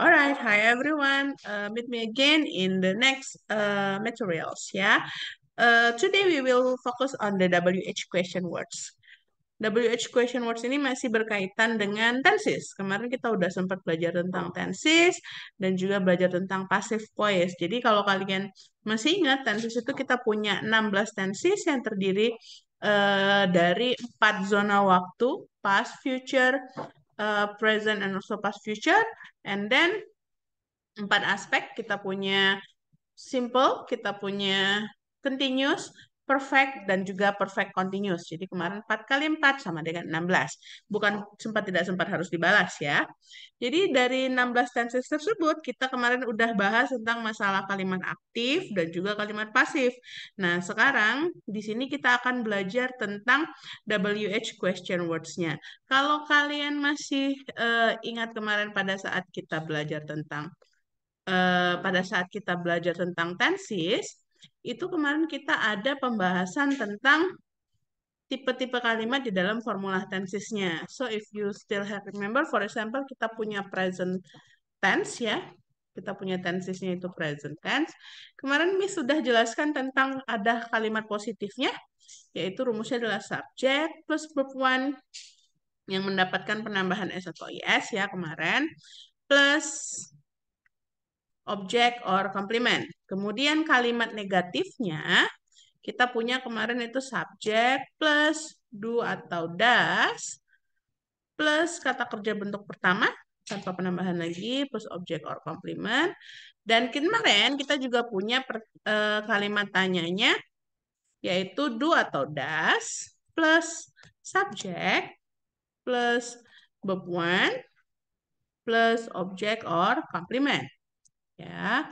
Alright, right, hi everyone. Uh, meet me again in the next uh, materials. Yeah. Uh, today we will focus on the WH question words. WH question words ini masih berkaitan dengan tenses. Kemarin kita udah sempat belajar tentang tenses dan juga belajar tentang passive voice. Jadi kalau kalian masih ingat tenses itu kita punya 16 tenses yang terdiri uh, dari empat zona waktu, past, future, Eh, present and also past future. And then empat aspek kita punya simple, kita punya continuous, perfect dan juga perfect continuous. Jadi kemarin 4 kali 4 sama dengan 16. Bukan sempat tidak sempat harus dibalas ya. Jadi dari 16 tenses tersebut kita kemarin udah bahas tentang masalah kalimat aktif dan juga kalimat pasif. Nah, sekarang di sini kita akan belajar tentang WH question words-nya. Kalau kalian masih uh, ingat kemarin pada saat kita belajar tentang uh, pada saat kita belajar tentang tenses, itu kemarin kita ada pembahasan tentang tipe-tipe kalimat di dalam formula tensesnya. So if you still have remember, for example, kita punya present tense ya, kita punya tensesnya itu present tense. Kemarin Miss sudah jelaskan tentang ada kalimat positifnya, yaitu rumusnya adalah subject plus verb one yang mendapatkan penambahan S atau IS ya kemarin, plus object or complement. Kemudian kalimat negatifnya, kita punya kemarin itu subjek plus do atau das plus kata kerja bentuk pertama tanpa penambahan lagi plus objek or complement dan kemarin kita juga punya per, e, kalimat tanyanya yaitu do atau das plus subjek plus verb one plus objek or complement ya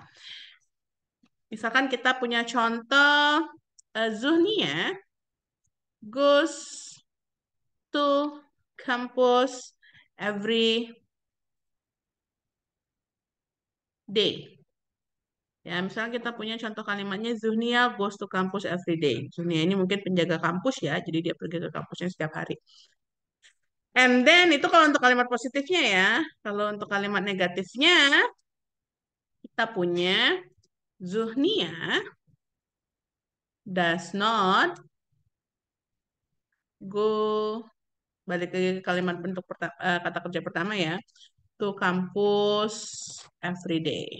Misalkan kita punya contoh uh, Zuhnia goes to campus every day. Ya, misalnya kita punya contoh kalimatnya Zuhnia goes to campus every day. Zuhnia ini mungkin penjaga kampus ya, jadi dia pergi ke kampusnya setiap hari. And then itu kalau untuk kalimat positifnya ya. Kalau untuk kalimat negatifnya kita punya Zuhnia does not go balik ke kalimat bentuk pertama, eh, kata kerja pertama ya to campus every day.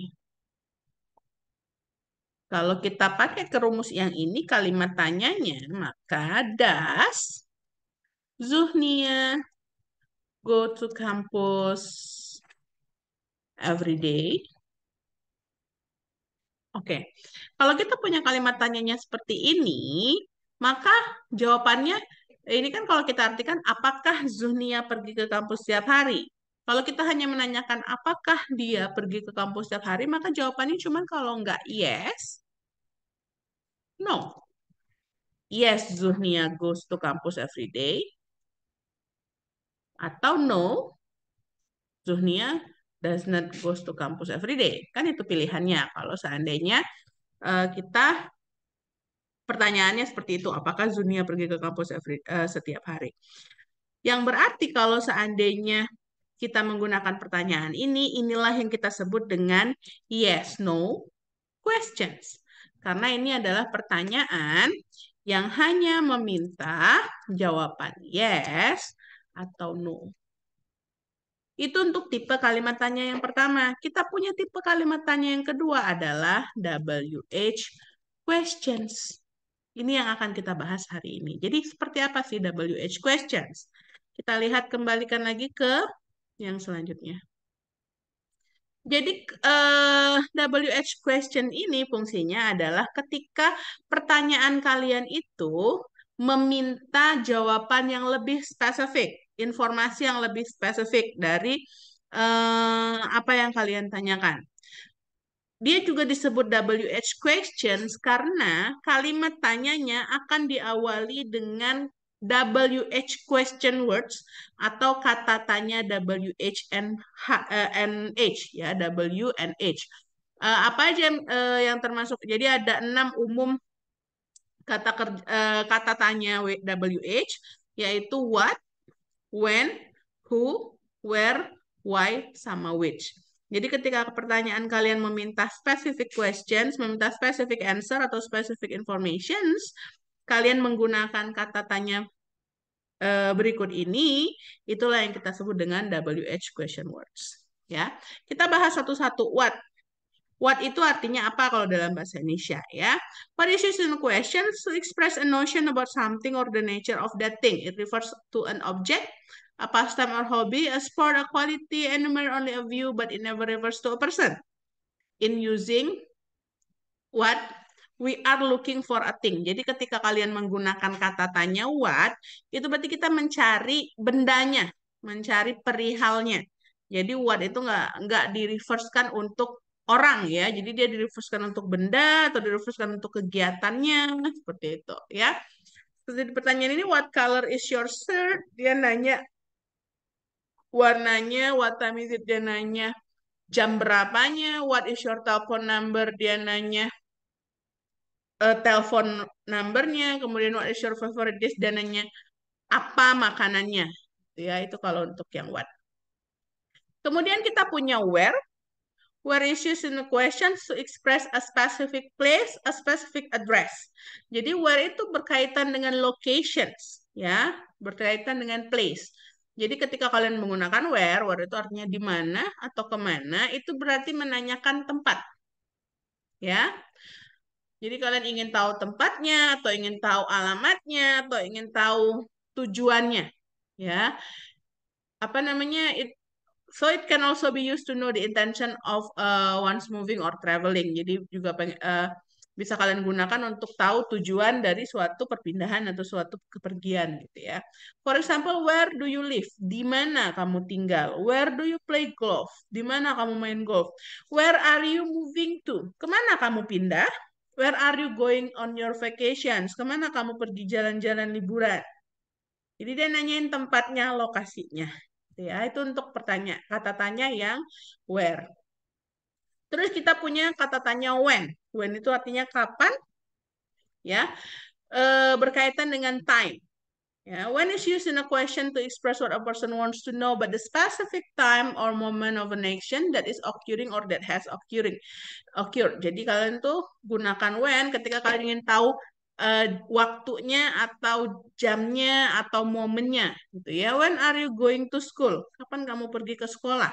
Kalau kita pakai kerumus yang ini kalimat tanyanya, maka does Zuhnia go to campus every day. Oke, kalau kita punya kalimat tanyanya seperti ini, maka jawabannya ini kan kalau kita artikan apakah Zunia pergi ke kampus setiap hari? Kalau kita hanya menanyakan apakah dia pergi ke kampus setiap hari, maka jawabannya cuma kalau enggak yes, no. Yes, Zunia goes to campus every day. Atau no, Zunia does not goes to campus every day. Kan itu pilihannya. Kalau seandainya uh, kita pertanyaannya seperti itu, apakah Zunia pergi ke kampus every, uh, setiap hari? Yang berarti kalau seandainya kita menggunakan pertanyaan ini, inilah yang kita sebut dengan yes no questions. Karena ini adalah pertanyaan yang hanya meminta jawaban yes atau no. Itu untuk tipe kalimat tanya yang pertama. Kita punya tipe kalimat tanya yang kedua adalah WH questions. Ini yang akan kita bahas hari ini. Jadi seperti apa sih WH questions? Kita lihat kembalikan lagi ke yang selanjutnya. Jadi uh, eh, WH question ini fungsinya adalah ketika pertanyaan kalian itu meminta jawaban yang lebih spesifik informasi yang lebih spesifik dari uh, apa yang kalian tanyakan. Dia juga disebut WH questions karena kalimat tanyanya akan diawali dengan WH question words atau kata tanya WH and H, uh, and ya W and H. Uh, apa aja yang, uh, yang termasuk? Jadi ada enam umum kata kerja, uh, kata tanya WH yaitu what, when, who, where, why, sama which. Jadi ketika pertanyaan kalian meminta specific questions, meminta specific answer atau specific informations, kalian menggunakan kata tanya eh, berikut ini, itulah yang kita sebut dengan WH question words. Ya, kita bahas satu-satu. What? What itu artinya apa kalau dalam bahasa Indonesia ya? What is used in questions to express a notion about something or the nature of that thing. It refers to an object, a pastime or hobby, a sport, a quality, animal, only a view, but it never refers to a person. In using what we are looking for a thing. Jadi ketika kalian menggunakan kata tanya what, itu berarti kita mencari bendanya, mencari perihalnya. Jadi what itu nggak nggak direverskan untuk orang ya. Jadi dia direfuskan untuk benda atau direfuskan untuk kegiatannya seperti itu ya. Jadi pertanyaan ini what color is your shirt? Dia nanya warnanya, what time is it? Dia nanya jam berapanya, what is your telephone number? Dia nanya uh, telepon numbernya, kemudian what is your favorite dish? Dia nanya apa makanannya. Ya, itu kalau untuk yang what. Kemudian kita punya where where is used in the question to express a specific place, a specific address. Jadi where itu berkaitan dengan locations, ya, berkaitan dengan place. Jadi ketika kalian menggunakan where, where itu artinya di mana atau kemana, itu berarti menanyakan tempat. Ya. Jadi kalian ingin tahu tempatnya, atau ingin tahu alamatnya, atau ingin tahu tujuannya. Ya. Apa namanya, it, so it can also be used to know the intention of uh, one's moving or traveling. Jadi juga peng, uh, bisa kalian gunakan untuk tahu tujuan dari suatu perpindahan atau suatu kepergian gitu ya. For example, where do you live? Di mana kamu tinggal? Where do you play golf? Di mana kamu main golf? Where are you moving to? Kemana kamu pindah? Where are you going on your vacations? Kemana kamu pergi jalan-jalan liburan? Jadi dia nanyain tempatnya, lokasinya gitu ya. Itu untuk pertanyaan kata tanya yang where. Terus kita punya kata tanya when. When itu artinya kapan, ya. E, berkaitan dengan time. Ya, when is used in a question to express what a person wants to know, but the specific time or moment of an action that is occurring or that has occurring, occurred. Jadi kalian tuh gunakan when ketika kalian ingin tahu uh, waktunya atau jamnya atau momennya gitu ya when are you going to school kapan kamu pergi ke sekolah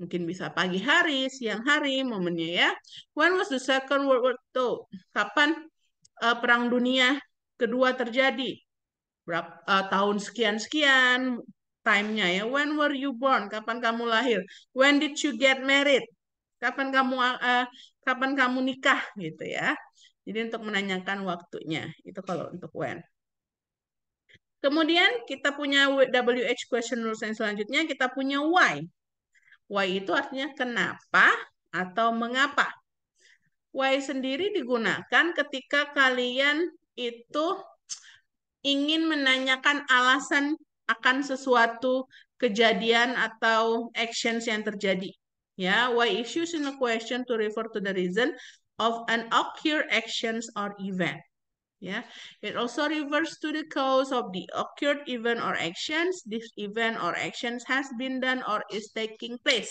mungkin bisa pagi hari siang hari momennya ya when was the second world war II kapan uh, perang dunia kedua terjadi berapa uh, eh, tahun sekian sekian time-nya ya when were you born kapan kamu lahir when did you get married kapan kamu uh, kapan kamu nikah gitu ya jadi untuk menanyakan waktunya, itu kalau untuk when. Kemudian kita punya WH question rules yang selanjutnya, kita punya why. Why itu artinya kenapa atau mengapa. Why sendiri digunakan ketika kalian itu ingin menanyakan alasan akan sesuatu kejadian atau actions yang terjadi. Ya, why issues in a question to refer to the reason of an occur actions or event. Yeah, it also refers to the cause of the occurred event or actions. This event or actions has been done or is taking place.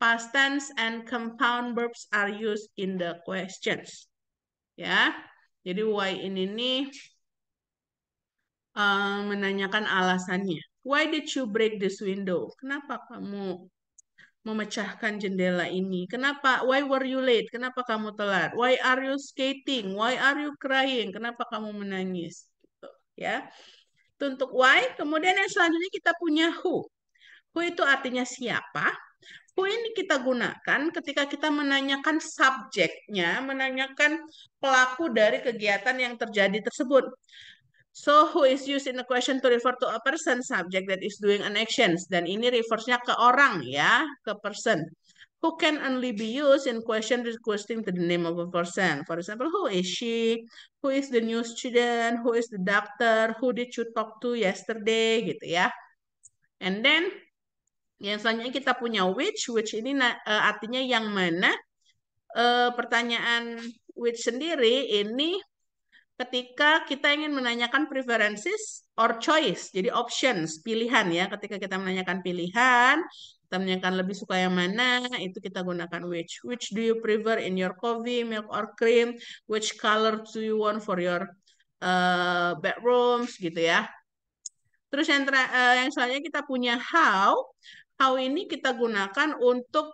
Past tense and compound verbs are used in the questions. Ya, jadi why ini nih uh, menanyakan alasannya. Why did you break this window? Kenapa kamu memecahkan jendela ini. Kenapa? Why were you late? Kenapa kamu telat? Why are you skating? Why are you crying? Kenapa kamu menangis? Gitu, ya. Itu untuk why. Kemudian yang selanjutnya kita punya who. Who itu artinya siapa. Who ini kita gunakan ketika kita menanyakan subjeknya, menanyakan pelaku dari kegiatan yang terjadi tersebut. So, who is used in the question to refer to a person, subject that is doing an actions. Dan ini refersnya ke orang ya, ke person. Who can only be used in question requesting to the name of a person. For example, who is she? Who is the new student? Who is the doctor? Who did you talk to yesterday? Gitu ya. And then, yang selanjutnya kita punya which. Which ini uh, artinya yang mana. Uh, pertanyaan which sendiri ini ketika kita ingin menanyakan preferences or choice, jadi options, pilihan ya. Ketika kita menanyakan pilihan, kita menanyakan lebih suka yang mana, itu kita gunakan which. Which do you prefer in your coffee, milk or cream? Which color do you want for your uh, bedrooms gitu ya. Terus yang uh, yang selanjutnya kita punya how. How ini kita gunakan untuk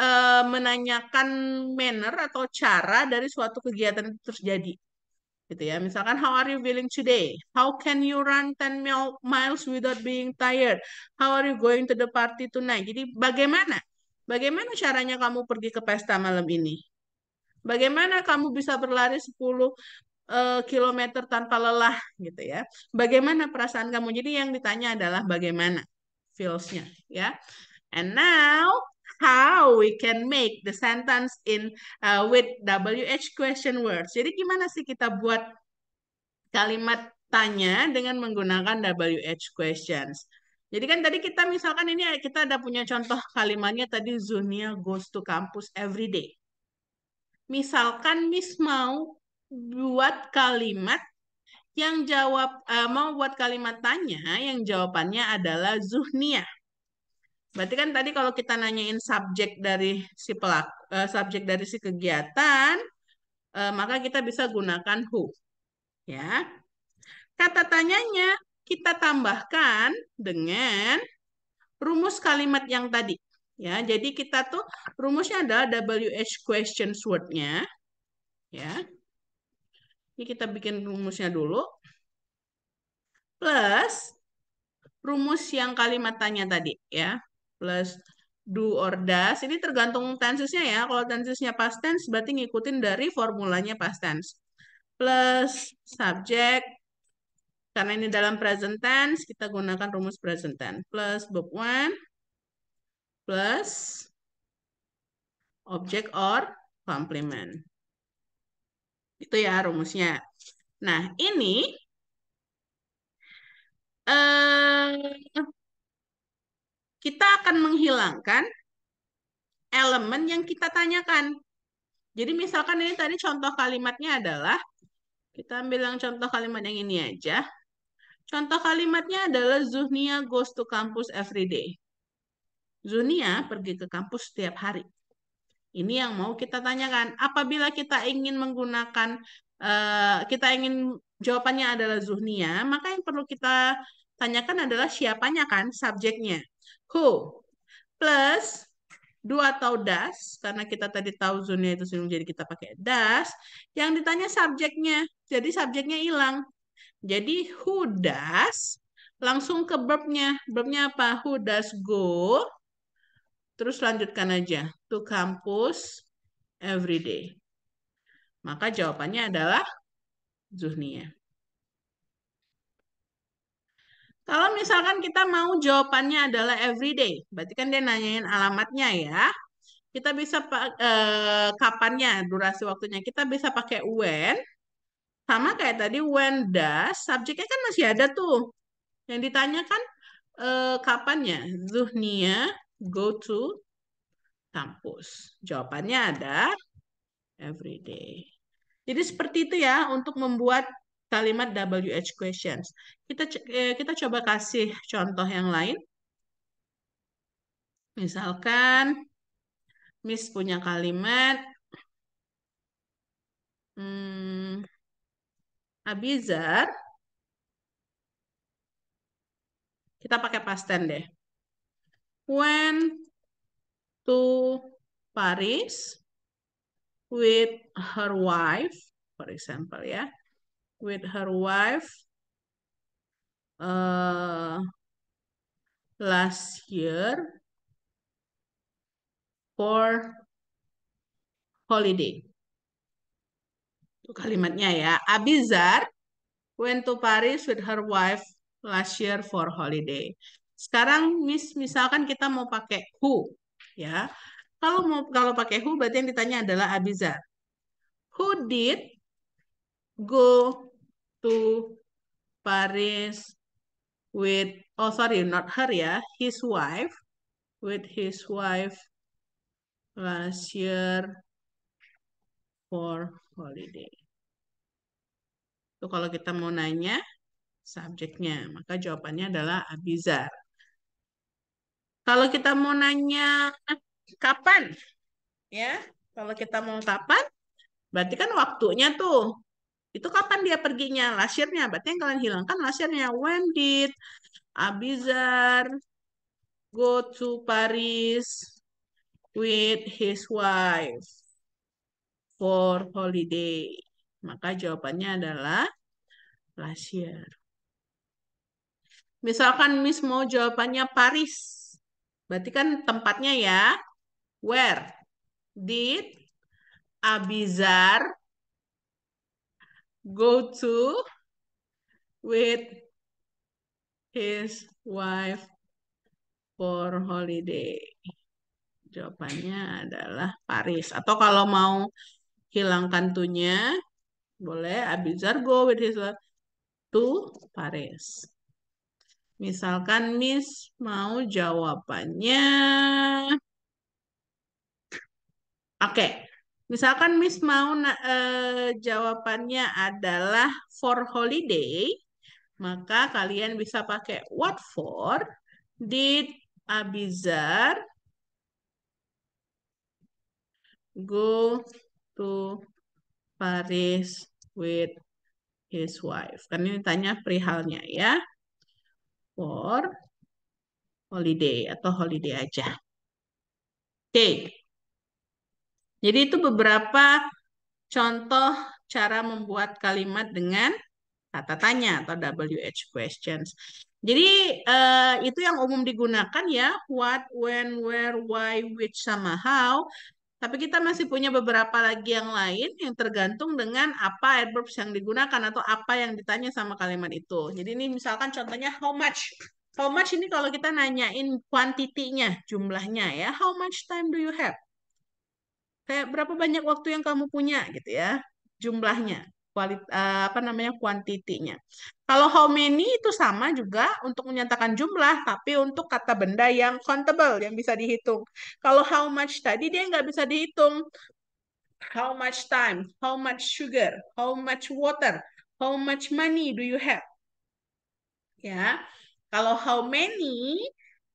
uh, menanyakan manner atau cara dari suatu kegiatan itu terjadi gitu ya. Misalkan how are you feeling today? How can you run 10 miles without being tired? How are you going to the party tonight? Jadi bagaimana? Bagaimana caranya kamu pergi ke pesta malam ini? Bagaimana kamu bisa berlari 10 eh, kilometer tanpa lelah gitu ya? Bagaimana perasaan kamu? Jadi yang ditanya adalah bagaimana feels-nya ya. And now how we can make the sentence in uh, with WH question words. Jadi gimana sih kita buat kalimat tanya dengan menggunakan WH questions. Jadi kan tadi kita misalkan ini eh, kita ada punya contoh kalimatnya tadi Zunia goes to campus every day. Misalkan Miss mau buat kalimat yang jawab uh, mau buat kalimat tanya yang jawabannya adalah Zuhnia Berarti kan tadi kalau kita nanyain subjek dari si pelaku, uh, subjek dari si kegiatan, uh, maka kita bisa gunakan who. Ya. Kata tanyanya kita tambahkan dengan rumus kalimat yang tadi. Ya, jadi kita tuh rumusnya adalah WH question word-nya. Ya. Ini kita bikin rumusnya dulu. Plus rumus yang kalimat tanya tadi ya plus do or does. Ini tergantung tensesnya ya. Kalau tensesnya past tense berarti ngikutin dari formulanya past tense. Plus subject. Karena ini dalam present tense, kita gunakan rumus present tense. Plus book one. Plus object or complement. Itu ya rumusnya. Nah, ini Uh, kita akan menghilangkan elemen yang kita tanyakan. Jadi misalkan ini tadi contoh kalimatnya adalah, kita ambil yang contoh kalimat yang ini aja. Contoh kalimatnya adalah Zuhnia goes to campus every day. Zuhnia pergi ke kampus setiap hari. Ini yang mau kita tanyakan. Apabila kita ingin menggunakan, eh, kita ingin jawabannya adalah Zuhnia, maka yang perlu kita tanyakan adalah siapanya kan, subjeknya who plus dua atau das karena kita tadi tahu zonnya itu sering jadi kita pakai das yang ditanya subjeknya jadi subjeknya hilang jadi who das langsung ke verbnya verbnya apa who does go terus lanjutkan aja to campus every day maka jawabannya adalah Zuhnia misalkan kita mau jawabannya adalah everyday, berarti kan dia nanyain alamatnya ya. Kita bisa eh, kapannya, durasi waktunya. Kita bisa pakai when. Sama kayak tadi when does, subjeknya kan masih ada tuh. Yang ditanyakan eh, kapannya? Zuhnia go to kampus. Jawabannya ada everyday. Jadi seperti itu ya untuk membuat kalimat WH questions. Kita eh, kita coba kasih contoh yang lain. Misalkan Miss punya kalimat hmm, Abizar kita pakai past tense deh. Went to Paris with her wife, for example ya with her wife uh, last year for holiday. Itu kalimatnya ya. Abizar went to Paris with her wife last year for holiday. Sekarang mis misalkan kita mau pakai who ya. Kalau mau kalau pakai who berarti yang ditanya adalah Abizar. Who did go to Paris with oh sorry not her ya his wife with his wife last year for holiday. Itu kalau kita mau nanya subjeknya, maka jawabannya adalah Abizar. Kalau kita mau nanya kapan, ya, kalau kita mau kapan, berarti kan waktunya tuh itu kapan dia perginya? Lasirnya. Berarti yang kalian hilangkan lasirnya. When did Abizar go to Paris with his wife for holiday? Maka jawabannya adalah last year. Misalkan Miss mau jawabannya Paris. Berarti kan tempatnya ya. Where did Abizar go to with his wife for holiday? Jawabannya adalah Paris. Atau kalau mau hilangkan tunya, boleh Abizar go with his wife to Paris. Misalkan Miss mau jawabannya. Oke. Okay. Misalkan Miss mau uh, jawabannya adalah for holiday, maka kalian bisa pakai what for did Abizar go to Paris with his wife? Karena ini tanya perihalnya ya. For holiday atau holiday aja. Oke. Okay. Jadi itu beberapa contoh cara membuat kalimat dengan kata tanya atau WH questions. Jadi uh, itu yang umum digunakan ya what, when, where, why, which, sama how. Tapi kita masih punya beberapa lagi yang lain yang tergantung dengan apa adverbs yang digunakan atau apa yang ditanya sama kalimat itu. Jadi ini misalkan contohnya how much. How much ini kalau kita nanyain kuantitinya, jumlahnya ya. How much time do you have? kayak berapa banyak waktu yang kamu punya gitu ya jumlahnya kualit eh, apa namanya kuantitinya kalau how many itu sama juga untuk menyatakan jumlah tapi untuk kata benda yang countable yang bisa dihitung kalau how much tadi dia nggak bisa dihitung how much time how much sugar how much water how much money do you have ya kalau how many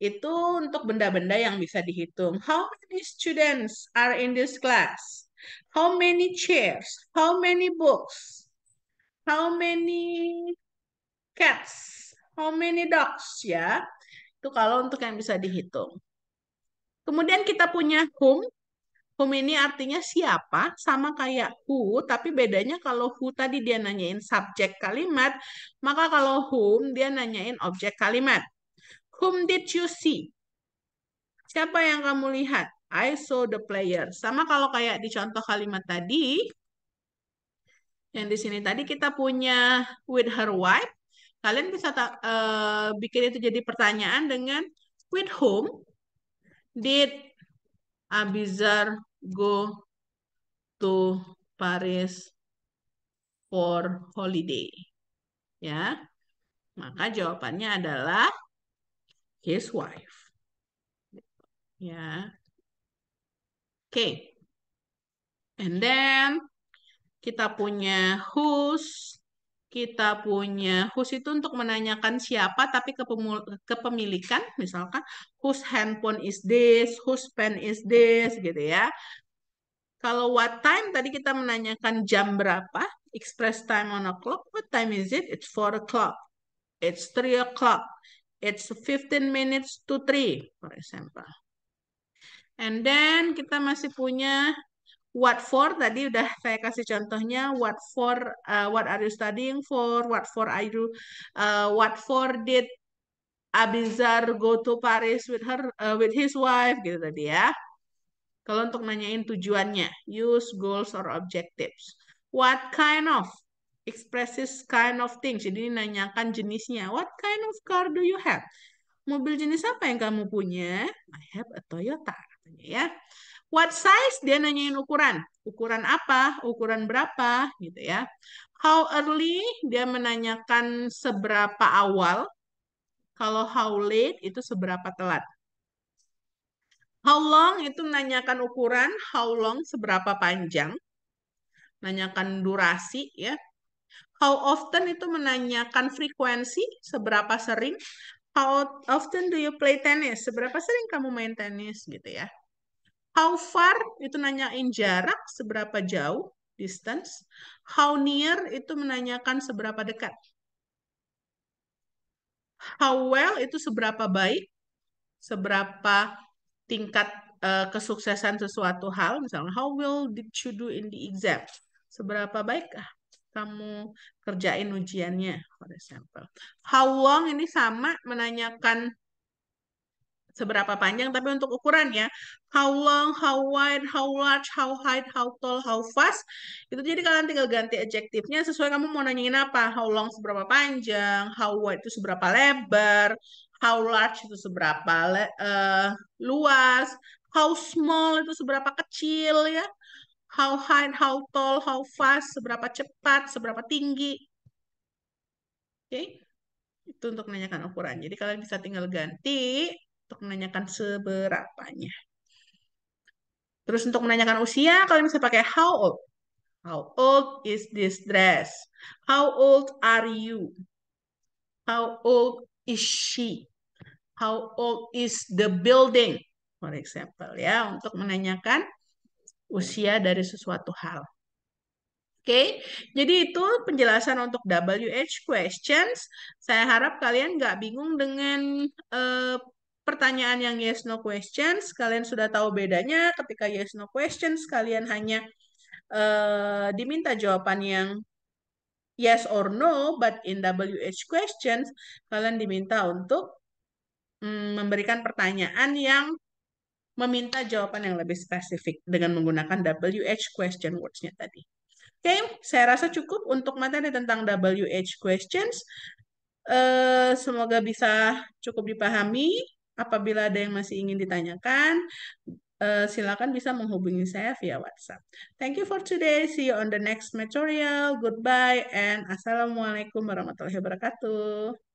itu untuk benda-benda yang bisa dihitung. How many students are in this class? How many chairs? How many books? How many cats? How many dogs? Ya, itu kalau untuk yang bisa dihitung. Kemudian kita punya whom. Whom ini artinya siapa, sama kayak who, tapi bedanya kalau who tadi dia nanyain subjek kalimat, maka kalau whom dia nanyain objek kalimat. Whom did you see? Siapa yang kamu lihat? I saw the player. Sama kalau kayak di contoh kalimat tadi, yang di sini tadi kita punya with her wife. Kalian bisa uh, bikin itu jadi pertanyaan dengan with whom did Abizar go to Paris for holiday? Ya, maka jawabannya adalah his wife. Yeah. Okay. And then kita punya whose, kita punya whose itu untuk menanyakan siapa tapi kepemilikan misalkan whose handphone is this, whose pen is this gitu ya. Kalau what time tadi kita menanyakan jam berapa, express time on a clock. what time is it? It's four o'clock, it's three o'clock, It's 15 minutes to 3, for example. And then kita masih punya what for tadi udah saya kasih contohnya what for uh, what are you studying for what for are you uh, what for did Abizar go to Paris with her uh, with his wife gitu tadi ya. Kalau untuk nanyain tujuannya, use goals or objectives. What kind of expresses kind of things. Jadi nanyakan jenisnya. What kind of car do you have? Mobil jenis apa yang kamu punya? I have a Toyota. Katanya ya. What size? Dia nanyain ukuran. Ukuran apa? Ukuran berapa? Gitu ya. How early? Dia menanyakan seberapa awal. Kalau how late itu seberapa telat. How long itu menanyakan ukuran, how long seberapa panjang, nanyakan durasi ya. How often itu menanyakan frekuensi, seberapa sering. How often do you play tennis? Seberapa sering kamu main tenis gitu ya. How far itu nanyain jarak, seberapa jauh, distance. How near itu menanyakan seberapa dekat. How well itu seberapa baik, seberapa tingkat uh, kesuksesan sesuatu hal. Misalnya, how well did you do in the exam? Seberapa baik kamu kerjain ujiannya, for example. How long ini sama menanyakan seberapa panjang, tapi untuk ukuran ya. How long, how wide, how large, how high, how tall, how fast. Itu jadi kalian tinggal ganti adjektifnya sesuai kamu mau nanyain apa. How long seberapa panjang, how wide itu seberapa lebar, how large itu seberapa le, uh, luas, how small itu seberapa kecil ya how high, how tall, how fast, seberapa cepat, seberapa tinggi. Oke. Okay? Itu untuk menanyakan ukuran. Jadi kalian bisa tinggal ganti untuk menanyakan seberapanya. Terus untuk menanyakan usia, kalian bisa pakai how old. How old is this dress? How old are you? How old is she? How old is the building? For example, ya, untuk menanyakan usia dari sesuatu hal. Oke, okay? jadi itu penjelasan untuk WH questions. Saya harap kalian nggak bingung dengan uh, pertanyaan yang yes no questions. Kalian sudah tahu bedanya. Ketika yes no questions, kalian hanya uh, diminta jawaban yang yes or no, but in WH questions, kalian diminta untuk mm, memberikan pertanyaan yang meminta jawaban yang lebih spesifik dengan menggunakan WH question words tadi. Oke, okay, saya rasa cukup untuk materi tentang WH questions. Uh, semoga bisa cukup dipahami. Apabila ada yang masih ingin ditanyakan, uh, silakan bisa menghubungi saya via WhatsApp. Thank you for today. See you on the next material. Goodbye and assalamualaikum warahmatullahi wabarakatuh.